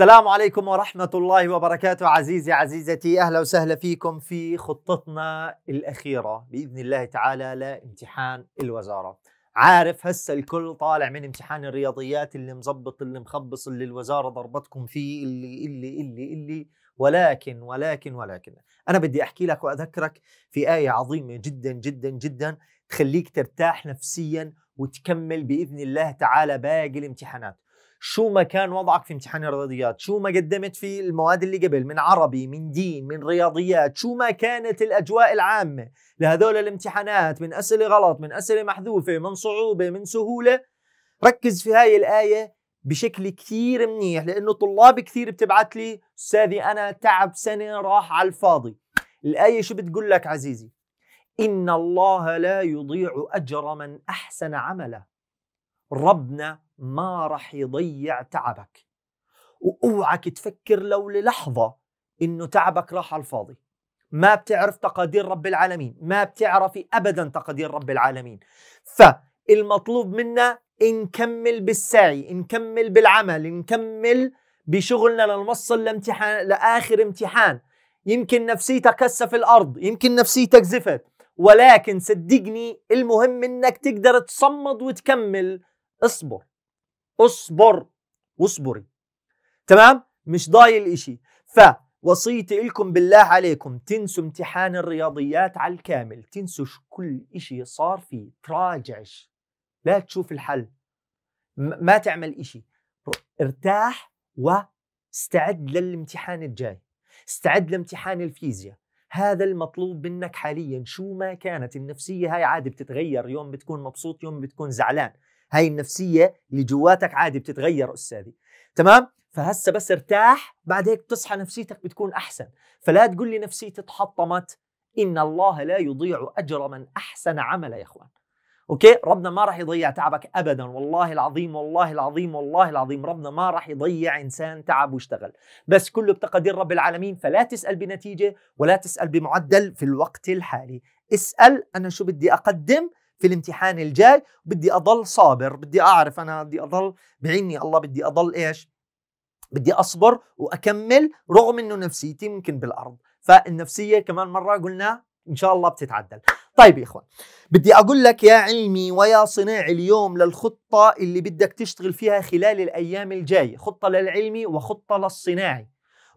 السلام عليكم ورحمة الله وبركاته عزيزي عزيزتي أهلا وسهلا فيكم في خطتنا الأخيرة بإذن الله تعالى لامتحان الوزارة عارف هسه الكل طالع من امتحان الرياضيات اللي مزبط اللي مخبص اللي الوزارة ضربتكم فيه اللي اللي اللي اللي ولكن ولكن ولكن أنا بدي أحكي لك وأذكرك في آية عظيمة جدا جدا جدا تخليك ترتاح نفسيا وتكمل بإذن الله تعالى باقي الامتحانات شو ما كان وضعك في امتحان الرياضيات شو ما قدمت في المواد اللي قبل من عربي من دين من رياضيات شو ما كانت الأجواء العامة لهذول الامتحانات من أسئلة غلط من أسئلة محذوفة من صعوبة من سهولة ركز في هاي الآية بشكل كثير منيح لأنه طلاب كثير بتبعت لي أستاذي أنا تعب سنة راح على الفاضي الآية شو بتقول لك عزيزي إن الله لا يضيع أجر من أحسن عملا ربنا ما راح يضيع تعبك واوعك تفكر لو للحظه انه تعبك راح على الفاضي ما بتعرف تقادير رب العالمين ما بتعرفي ابدا تقادير رب العالمين فالمطلوب منا نكمل بالسعي نكمل بالعمل نكمل بشغلنا لنوصل لامتحان لاخر امتحان يمكن نفسيتك هسه في الارض يمكن نفسيتك زفت ولكن صدقني المهم انك تقدر تصمد وتكمل اصبر اصبر واصبري تمام مش ضايل اشي فوصيتي لكم بالله عليكم تنسوا امتحان الرياضيات على الكامل تنسوا كل إشي صار فيه تراجعش لا تشوف الحل ما تعمل إشي ارتاح واستعد للامتحان الجاي استعد لامتحان الفيزياء هذا المطلوب منك حاليا شو ما كانت النفسية هاي عادي بتتغير يوم بتكون مبسوط يوم بتكون زعلان هاي النفسيه اللي جواتك عادي بتتغير استاذي تمام فهسه بس ارتاح بعد هيك بتصحى نفسيتك بتكون احسن فلا تقول لي نفسيتي تحطمت ان الله لا يضيع اجر من احسن عمل يا اخوان اوكي ربنا ما راح يضيع تعبك ابدا والله العظيم والله العظيم والله العظيم ربنا ما راح يضيع انسان تعب واشتغل بس كله بتقدير رب العالمين فلا تسال بنتيجه ولا تسال بمعدل في الوقت الحالي اسال انا شو بدي اقدم في الامتحان الجاي بدي اضل صابر بدي اعرف انا بدي اضل بعيني الله بدي اضل ايش بدي اصبر واكمل رغم انه نفسيتي ممكن بالارض فالنفسيه كمان مره قلنا ان شاء الله بتتعدل طيب يا اخوان بدي اقول لك يا علمي ويا صناعي اليوم للخطه اللي بدك تشتغل فيها خلال الايام الجايه خطه للعلمي وخطه للصناعي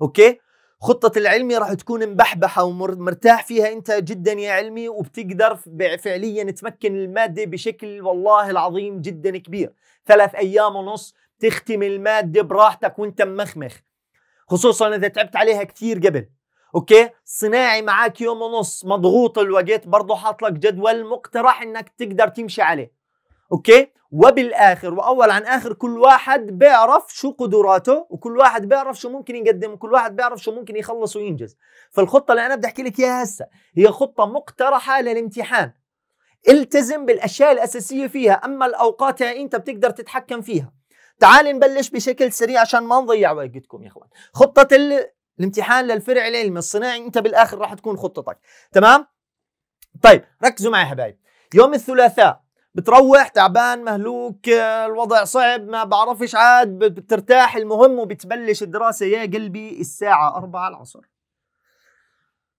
اوكي خطة العلمي راح تكون مبحبحة ومرتاح فيها أنت جدا يا علمي وبتقدر فعليا تمكن المادة بشكل والله العظيم جدا كبير ثلاث أيام ونص تختم المادة براحتك وانت مخمخ خصوصا إذا تعبت عليها كثير قبل اوكي صناعي معاك يوم ونص مضغوط الوقت برضه حاط لك جدول مقترح انك تقدر تمشي عليه اوكي وبالاخر واول عن اخر كل واحد بيعرف شو قدراته وكل واحد بيعرف شو ممكن يقدم وكل واحد بيعرف شو ممكن يخلص وينجز فالخطه اللي انا بدي احكي لك اياها هسه هي خطه مقترحه للامتحان التزم بالاشياء الاساسيه فيها اما الاوقات يعني انت بتقدر تتحكم فيها تعال نبلش بشكل سريع عشان ما نضيع وقتكم يا اخوان خطه الامتحان للفرع العلمي الصناعي انت بالاخر راح تكون خطتك تمام طيب ركزوا معي حبايب يوم الثلاثاء بتروح تعبان مهلوك الوضع صعب ما بعرفش عاد بترتاح المهم وبتبلش الدراسة يا قلبي الساعة أربعة العصر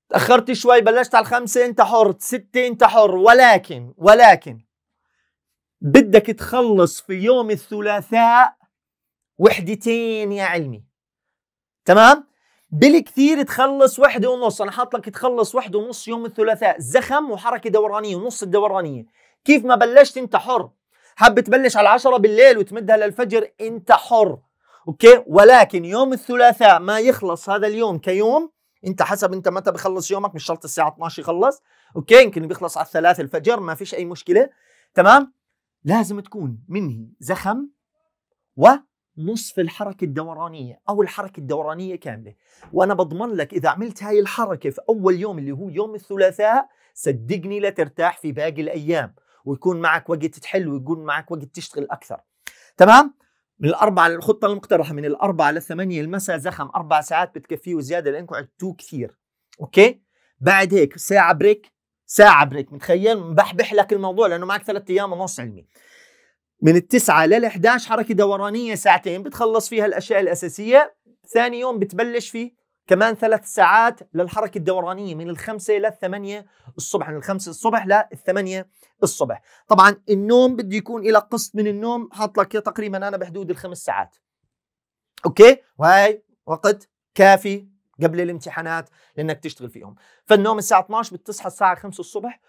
تأخرت شوي بلشت على الخمسة أنت حر ستة أنت حر ولكن ولكن بدك تخلص في يوم الثلاثاء وحدتين يا علمي تمام بالكثير تخلص وحدة ونص أنا حاط لك تخلص وحدة ونص يوم الثلاثاء زخم وحركة دورانية ونص الدورانية كيف ما بلشت انت حر حاب تبلش على 10 بالليل وتمدها للفجر انت حر اوكي ولكن يوم الثلاثاء ما يخلص هذا اليوم كيوم انت حسب انت متى بخلص يومك مش شرط الساعه 12 يخلص اوكي يمكن بيخلص على الثلاث الفجر ما فيش اي مشكله تمام لازم تكون منهي زخم ونصف الحركة الدورانية أو الحركة الدورانية كاملة وأنا بضمن لك إذا عملت هاي الحركة في أول يوم اللي هو يوم الثلاثاء صدقني لا ترتاح في باقي الأيام ويكون معك وقت تحل ويكون معك وقت تشتغل اكثر تمام من الأربعة الخطة المقترحة من الأربعة للثمانية المساء زخم أربع ساعات بتكفيه وزيادة لأنكم عدتوه كثير أوكي بعد هيك ساعة بريك ساعة بريك متخيل مبحبح لك الموضوع لأنه معك ثلاثة أيام ونص علمي من التسعة لل 11 حركة دورانية ساعتين بتخلص فيها الأشياء الأساسية ثاني يوم بتبلش فيه كمان ثلاث ساعات للحركة الدورانية من الخمسة للثمانية الصبح من الخمسة الصبح للثمانية الصبح طبعا النوم بده يكون إلى قسط من النوم حاط لك تقريبا أنا بحدود الخمس ساعات أوكي وهي وقت كافي قبل الامتحانات لأنك تشتغل فيهم فالنوم الساعة 12 بتصحى الساعة 5 الصبح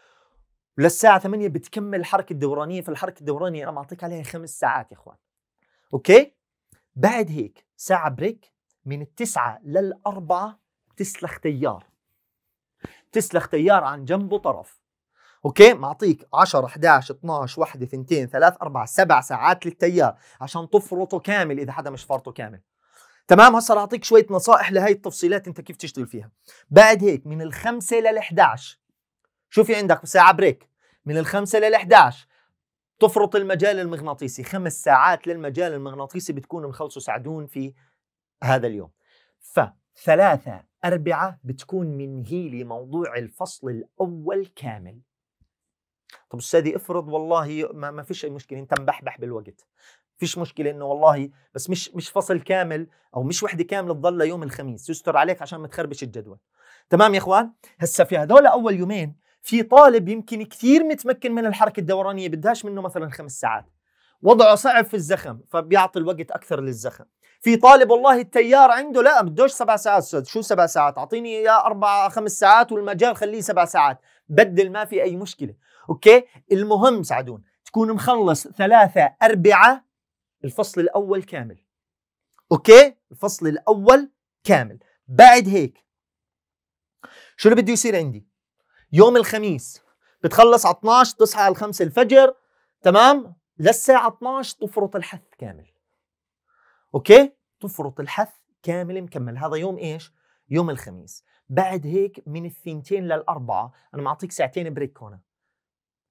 للساعة 8 بتكمل الحركة الدورانية فالحركة الدورانية أنا معطيك عليها خمس ساعات يا إخوان أوكي بعد هيك ساعة بريك من التسعة للأربعة بتسلخ تيار بتسلخ تيار عن جنبه طرف اوكي معطيك 10 11 12 1 2 3 4 7 ساعات للتيار عشان تفرطه كامل اذا حدا مش فرطه كامل تمام رح اعطيك شويه نصائح لهي التفصيلات انت كيف تشتغل فيها بعد هيك من الخمسة لل 11 شو في عندك ساعه بريك من الخمسة لل 11 تفرط المجال المغناطيسي خمس ساعات للمجال المغناطيسي بتكون مخلصوا سعدون في هذا اليوم فثلاثة أربعة بتكون منهي لي موضوع الفصل الأول كامل طب أستاذي افرض والله ما, ما فيش أي مشكلة أنت مبحبح بالوقت فيش مشكلة إنه والله بس مش مش فصل كامل أو مش وحدة كاملة تضل يوم الخميس يستر عليك عشان ما تخربش الجدول تمام يا إخوان هسا في هذول أول يومين في طالب يمكن كثير متمكن من الحركة الدورانية بدهاش منه مثلا خمس ساعات وضعه صعب في الزخم فبيعطي الوقت أكثر للزخم في طالب والله التيار عنده لا بدوش سبع ساعات استاذ شو سبع ساعات اعطيني اياه اربع خمس ساعات والمجال خليه سبع ساعات بدل ما في اي مشكله اوكي المهم سعدون تكون مخلص ثلاثة أربعة الفصل الأول كامل أوكي الفصل الأول كامل بعد هيك شو اللي بده يصير عندي يوم الخميس بتخلص على 12 تصحى على 5 الفجر تمام للساعة 12 تفرط الحث كامل اوكي تفرط الحث كامل مكمل هذا يوم ايش يوم الخميس بعد هيك من الثنتين للاربعه انا معطيك ساعتين بريك هنا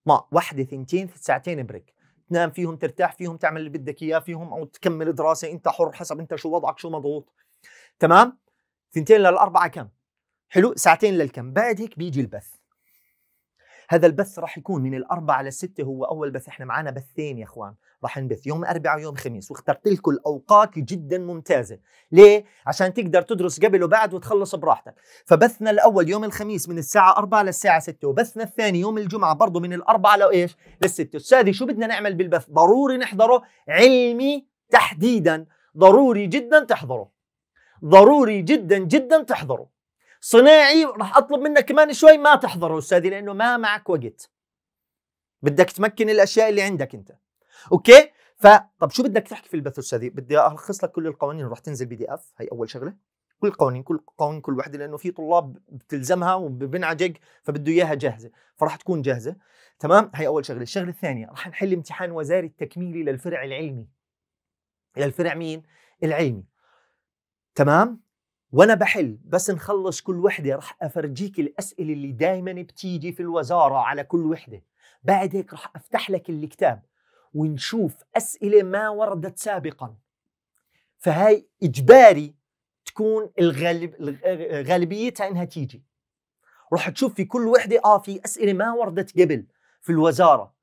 ما واحده ثنتين ساعتين بريك تنام فيهم ترتاح فيهم تعمل اللي بدك اياه فيهم او تكمل دراسه انت حر حسب انت شو وضعك شو مضغوط تمام ثنتين للاربعه كم حلو ساعتين للكم بعد هيك بيجي البث هذا البث راح يكون من الأربعة للستة هو أول بث احنا معنا بثين يا إخوان راح نبث يوم أربعة ويوم خميس واخترت لكم الأوقات جدا ممتازة ليه؟ عشان تقدر تدرس قبل وبعد وتخلص براحتك فبثنا الأول يوم الخميس من الساعة أربعة للساعة ستة وبثنا الثاني يوم الجمعة برضه من الأربعة لإيش؟ للستة أستاذي شو بدنا نعمل بالبث؟ ضروري نحضره علمي تحديدا ضروري جدا تحضره ضروري جدا جدا تحضره صناعي راح اطلب منك كمان شوي ما تحضره استاذي لانه ما معك وقت بدك تمكن الاشياء اللي عندك انت اوكي فطب شو بدك تحكي في البث استاذي بدي الخص لك كل القوانين راح تنزل بي دي اف هي اول شغله كل القوانين كل قوانين كل وحده لانه في طلاب بتلزمها وبنعجق فبده اياها جاهزه فراح تكون جاهزه تمام هي اول شغله الشغله الثانيه راح نحل امتحان وزاري التكميلي للفرع العلمي للفرع مين العلمي تمام وانا بحل بس نخلص كل وحده رح افرجيك الاسئله اللي دائما بتيجي في الوزاره على كل وحده بعد هيك رح افتح لك الكتاب ونشوف اسئله ما وردت سابقا فهاي اجباري تكون الغالب غالبيتها انها تيجي رح تشوف في كل وحده اه في اسئله ما وردت قبل في الوزاره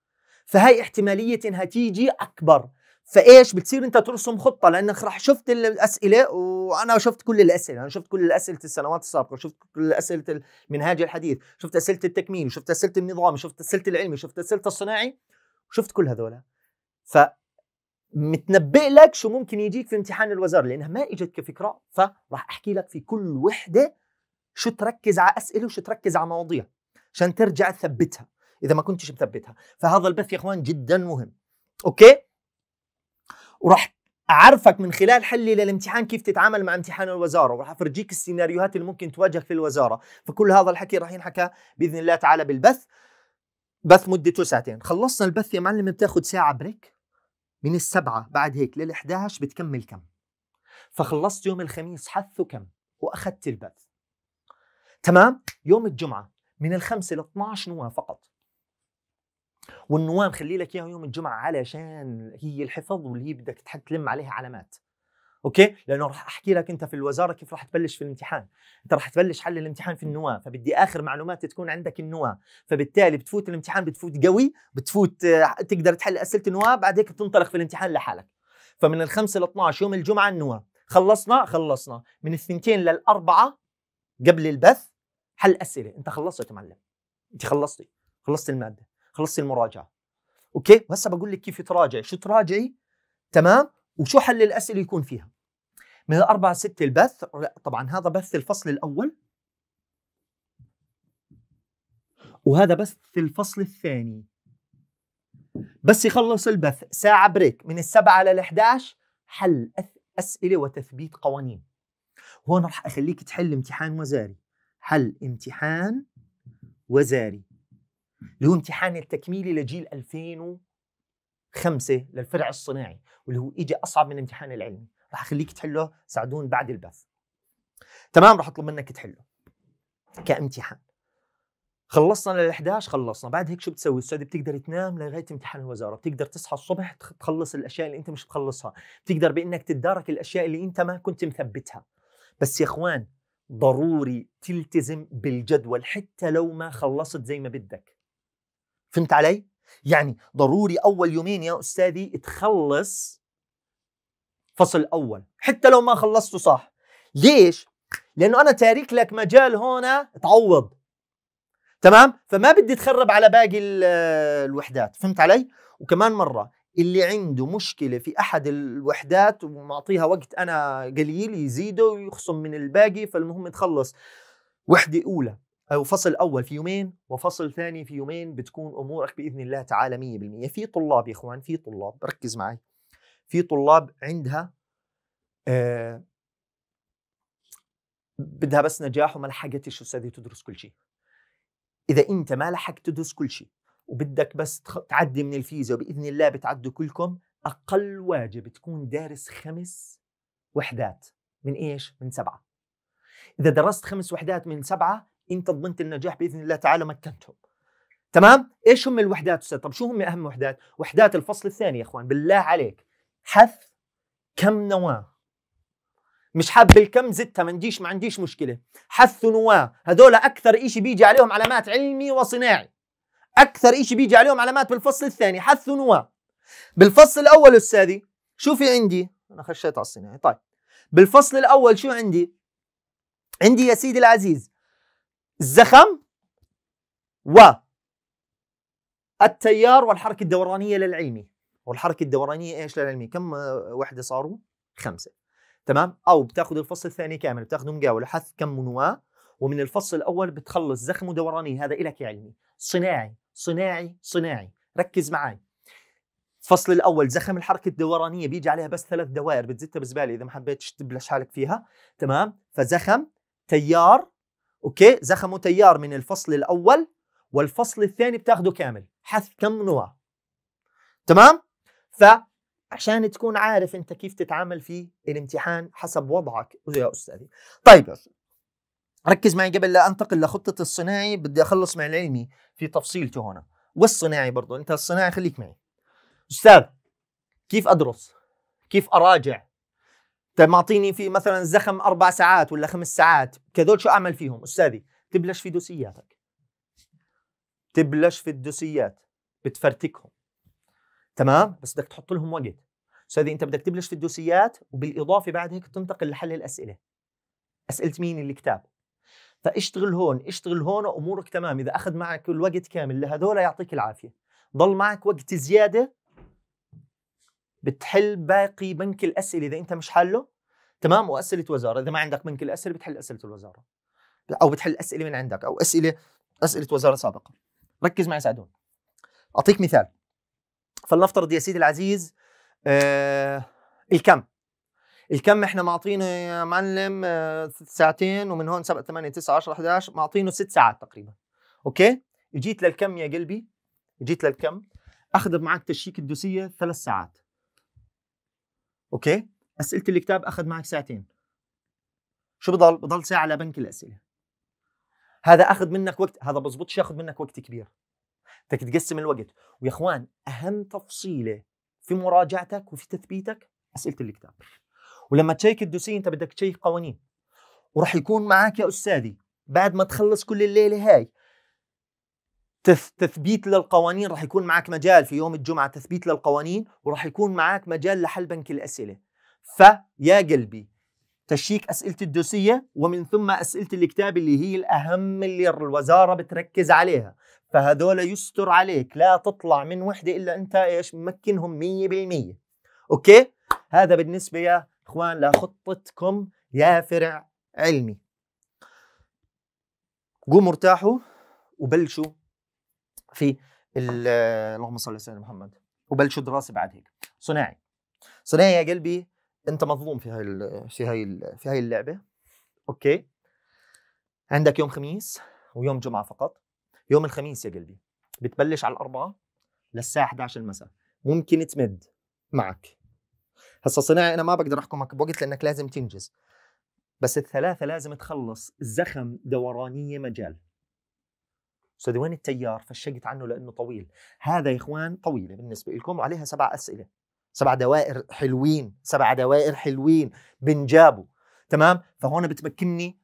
فهاي احتماليه انها تيجي اكبر فايش بتصير انت ترسم خطه لانك راح شفت الاسئله وانا شفت كل الاسئله انا شفت كل اسئله السنوات السابقه شفت كل اسئله المنهاج الحديث شفت اسئله التكميل شفت اسئله النظام شفت اسئله العلمي شفت اسئله الصناعي شفت كل هذول ف متنبئ لك شو ممكن يجيك في امتحان الوزارة لأنها ما إجت كفكرة فراح أحكي لك في كل وحدة شو تركز على أسئلة وشو تركز على مواضيع عشان ترجع تثبتها إذا ما كنتش مثبتها فهذا البث يا إخوان جدا مهم أوكي وراح اعرفك من خلال حلي للامتحان كيف تتعامل مع امتحان الوزاره وراح افرجيك السيناريوهات اللي ممكن تواجهك في الوزاره فكل هذا الحكي راح ينحكى باذن الله تعالى بالبث بث مدته ساعتين خلصنا البث يا معلم بتاخذ ساعه بريك من السبعة بعد هيك لل 11 بتكمل كم فخلصت يوم الخميس حث كم واخذت البث تمام يوم الجمعه من الخمسة ل 12 نواه فقط والنواه مخلي لك اياها يوم الجمعه علشان هي الحفظ واللي هي بدك تلم عليها علامات اوكي لانه راح احكي لك انت في الوزاره كيف راح تبلش في الامتحان انت راح تبلش حل الامتحان في النواه فبدي اخر معلومات تكون عندك النواه فبالتالي بتفوت الامتحان بتفوت قوي بتفوت آه، تقدر تحل اسئله النواه بعد هيك بتنطلق في الامتحان لحالك فمن الخمسة ل 12 يوم الجمعة النواه خلصنا خلصنا من الثنتين للأربعة قبل البث حل أسئلة أنت خلصت يا معلم أنت خلصتي خلصت المادة خلصتي المراجعه اوكي وهسه بقول لك كيف تراجعي شو تراجعي تمام وشو حل الاسئله يكون فيها من الأربعة ستة البث طبعا هذا بث الفصل الأول وهذا بث الفصل الثاني بس يخلص البث ساعة بريك من السبعة لل 11 حل أسئلة وتثبيت قوانين هون راح أخليك تحل امتحان وزاري حل امتحان وزاري اللي هو امتحان التكميلي لجيل 2005 للفرع الصناعي واللي هو اجى اصعب من الامتحان العلمي راح اخليك تحله ساعدون بعد البث تمام راح اطلب منك تحله كامتحان خلصنا لل11 خلصنا بعد هيك شو بتسوي استاذ بتقدر تنام لغايه امتحان الوزاره بتقدر تصحى الصبح تخلص الاشياء اللي انت مش بتخلصها بتقدر بانك تدارك الاشياء اللي انت ما كنت مثبتها بس يا اخوان ضروري تلتزم بالجدول حتى لو ما خلصت زي ما بدك فهمت علي؟ يعني ضروري أول يومين يا أستاذي تخلص فصل أول حتى لو ما خلصته صح ليش؟ لأنه أنا تارك لك مجال هون تعوض تمام؟ فما بدي تخرب على باقي الوحدات فهمت علي؟ وكمان مرة اللي عنده مشكلة في أحد الوحدات ومعطيها وقت أنا قليل يزيده ويخصم من الباقي فالمهم تخلص وحدة أولى أو فصل أول في يومين وفصل ثاني في يومين بتكون أمورك بإذن الله تعالى 100% في طلاب يا إخوان في طلاب ركز معي في طلاب عندها آه بدها بس نجاح وما لحقتش أستاذي تدرس كل شيء إذا أنت ما لحقت تدرس كل شيء وبدك بس تعدي من الفيزياء وبإذن الله بتعدوا كلكم أقل واجب تكون دارس خمس وحدات من إيش؟ من سبعة إذا درست خمس وحدات من سبعة انت ضمنت النجاح باذن الله تعالى مكنتهم تمام ايش هم الوحدات استاذ طب شو هم اهم وحدات وحدات الفصل الثاني يا اخوان بالله عليك حث كم نواه مش حاب الكم زدتها ما عنديش ما عنديش مشكله حث نواه هذول اكثر إشي بيجي عليهم علامات علمي وصناعي اكثر إشي بيجي عليهم علامات بالفصل الثاني حث نواه بالفصل الاول استاذي شو في عندي انا خشيت على الصناعي طيب بالفصل الاول شو عندي عندي يا سيدي العزيز الزخم و التيار والحركة الدورانية للعلمي والحركة الدورانية ايش للعلمي كم آه، وحدة صاروا؟ خمسة تمام أو بتاخذ الفصل الثاني كامل بتاخذه مقاول حث كم منواة ومن الفصل الأول بتخلص زخم ودوراني هذا إلك يا علمي صناعي صناعي صناعي ركز معي الفصل الاول زخم الحركه الدورانيه بيجي عليها بس ثلاث دوائر بتزتها بزباله اذا ما حبيت تبلش حالك فيها تمام فزخم تيار اوكي زخموا تيار من الفصل الاول والفصل الثاني بتاخده كامل حذف كم نوع تمام فعشان تكون عارف انت كيف تتعامل في الامتحان حسب وضعك يا استاذي طيب ركز معي قبل لا انتقل لخطه الصناعي بدي اخلص مع العلمي في تفصيلته هنا والصناعي برضه انت الصناعي خليك معي استاذ كيف ادرس كيف اراجع طيب معطيني في مثلا زخم اربع ساعات ولا خمس ساعات كذول شو اعمل فيهم استاذي تبلش في دوسياتك تبلش في الدوسيات بتفرتكهم تمام بس بدك تحط لهم وقت استاذي انت بدك تبلش في الدوسيات وبالاضافه بعد هيك تنتقل لحل الاسئله اسئله مين الكتاب فاشتغل هون اشتغل هون وامورك تمام اذا اخذ معك الوقت كامل لهذول يعطيك العافيه ضل معك وقت زياده بتحل باقي بنك الاسئله اذا انت مش حله تمام نعم. واسئله وزاره اذا ما عندك بنك الاسئله بتحل اسئله الوزاره او بتحل اسئله من عندك او اسئله اسئله وزاره سابقه ركز معي سعدون اعطيك مثال فلنفترض يا سيدي العزيز آه الكم الكم احنا معطينه يا معلم آه، ساعتين ومن هون 7 8 9 10 11 معطينه ست ساعات تقريبا اوكي جيت للكم يا قلبي جيت للكم اخذ معك تشيك الدوسيه ثلاث ساعات اوكي اسئله الكتاب اخذ معك ساعتين شو بضل بضل ساعه على بنك الاسئله هذا اخذ منك وقت هذا بزبطش ياخذ منك وقت كبير بدك تقسم الوقت ويا اخوان اهم تفصيله في مراجعتك وفي تثبيتك اسئله الكتاب ولما تشيك الدوسي انت بدك تشيك قوانين وراح يكون معك يا استاذي بعد ما تخلص كل الليله هاي تثبيت للقوانين راح يكون معك مجال في يوم الجمعة تثبيت للقوانين وراح يكون معك مجال لحل بنك الأسئلة فيا قلبي تشيك أسئلة الدوسية ومن ثم أسئلة الكتاب اللي هي الأهم اللي الوزارة بتركز عليها فهذول يستر عليك لا تطلع من وحدة إلا أنت إيش ممكنهم مية بالمية أوكي هذا بالنسبة يا إخوان لخطتكم يا فرع علمي قوموا ارتاحوا وبلشوا في اللهم صل على سيدنا محمد وبلشوا دراسه بعد هيك صناعي صناعي يا قلبي انت مظلوم في هاي في هاي في هاي اللعبه اوكي عندك يوم خميس ويوم جمعه فقط يوم الخميس يا قلبي بتبلش على الأربعة للساعة 11 المساء ممكن تمد معك هسا صناعي أنا ما بقدر أحكمك بوقت لأنك لازم تنجز بس الثلاثة لازم تخلص زخم دورانية مجال استاذ وين التيار فشقت عنه لانه طويل هذا يا اخوان طويله بالنسبه لكم وعليها سبع اسئله سبع دوائر حلوين سبع دوائر حلوين بنجابوا تمام فهون بتمكنني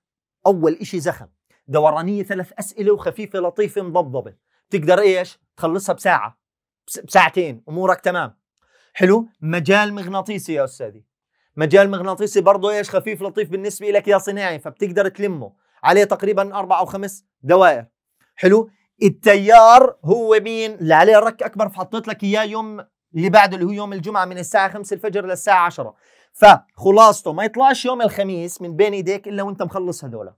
اول إشي زخم دورانيه ثلاث اسئله وخفيفه لطيفه مضبضبه بتقدر ايش تخلصها بساعه بساعتين امورك تمام حلو مجال مغناطيسي يا استاذي مجال مغناطيسي برضه ايش خفيف لطيف بالنسبه لك يا صناعي فبتقدر تلمه عليه تقريبا اربع او خمس دوائر حلو التيار هو مين اللي عليه الرك اكبر فحطيت لك اياه يوم اللي بعده اللي هو يوم الجمعه من الساعه 5 الفجر للساعه 10 فخلاصته ما يطلعش يوم الخميس من بين ايديك الا وانت مخلص هذولا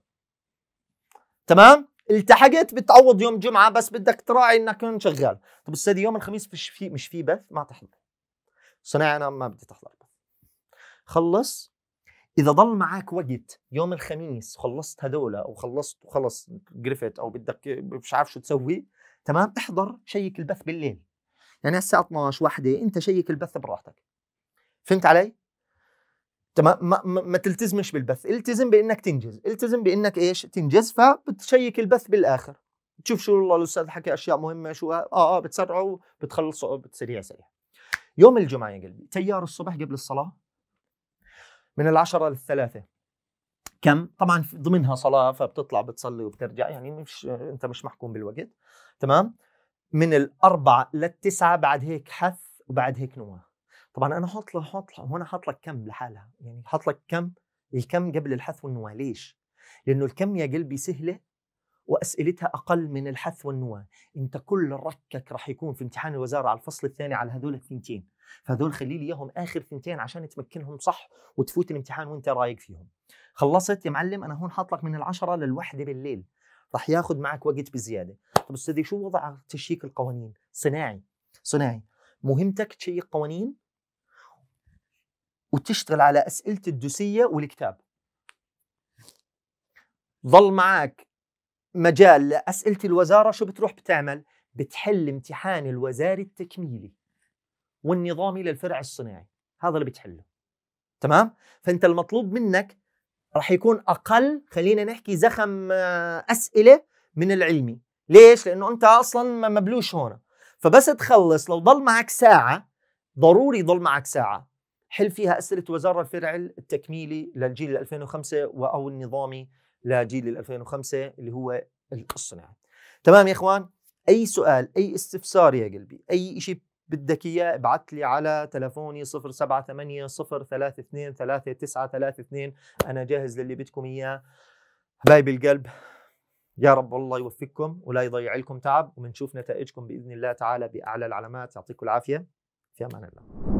تمام التحقت بتعوض يوم جمعه بس بدك تراعي انك شغال طب استاذ يوم الخميس مش في مش في بث ما تحضر صناعي انا ما بدي تحضر خلص اذا ضل معك وقت يوم الخميس خلصت هذول او خلصت وخلص قرفت او بدك مش عارف شو تسوي تمام احضر شيك البث بالليل يعني الساعه 12 واحدة انت شيك البث براحتك فهمت علي تمام ما, ما, ما تلتزمش بالبث التزم بانك تنجز التزم بانك ايش تنجز فبتشيك البث بالاخر تشوف شو والله الاستاذ حكى اشياء مهمه شو اه اه, آه، بتسرعه بتخلصه بتسريع سريع يوم الجمعه يا قلبي تيار الصبح قبل الصلاه من العشرة للثلاثة كم طبعا ضمنها صلاة فبتطلع بتصلي وبترجع يعني مش أنت مش محكوم بالوقت تمام من الأربعة للتسعة بعد هيك حث وبعد هيك نواة طبعا أنا حاط حاط هون حاط لك كم لحالها يعني حاط لك كم الكم قبل الحث والنواة ليش؟ لأنه الكم يا قلبي سهلة واسئلتها اقل من الحث والنواه انت كل ركك راح يكون في امتحان الوزاره على الفصل الثاني على هذول الثنتين فهذول خلي لي اياهم اخر ثنتين عشان تمكنهم صح وتفوت الامتحان وانت رايق فيهم خلصت يا معلم انا هون حاطلك من العشرة للوحدة بالليل راح ياخذ معك وقت بزياده طب استاذي شو وضع تشييك القوانين صناعي صناعي مهمتك تشيك قوانين وتشتغل على اسئله الدوسيه والكتاب ظل معك مجال لاسئله الوزارة شو بتروح بتعمل؟ بتحل امتحان الوزاري التكميلي والنظامي للفرع الصناعي هذا اللي بتحله تمام؟ فأنت المطلوب منك رح يكون أقل خلينا نحكي زخم آه، أسئلة من العلمي ليش؟ لأنه أنت أصلا مبلوش هون فبس تخلص لو ضل معك ساعة ضروري يضل معك ساعة حل فيها أسئلة وزارة الفرع التكميلي للجيل 2005 أو النظامي لجيل 2005 اللي هو القصه تمام يا اخوان اي سؤال اي استفسار يا قلبي اي شيء بدك اياه ابعث لي على تلفوني 078 انا جاهز للي بدكم اياه حبايب القلب يا رب والله يوفقكم ولا يضيع لكم تعب وبنشوف نتائجكم باذن الله تعالى باعلى العلامات يعطيكم العافيه في امان الله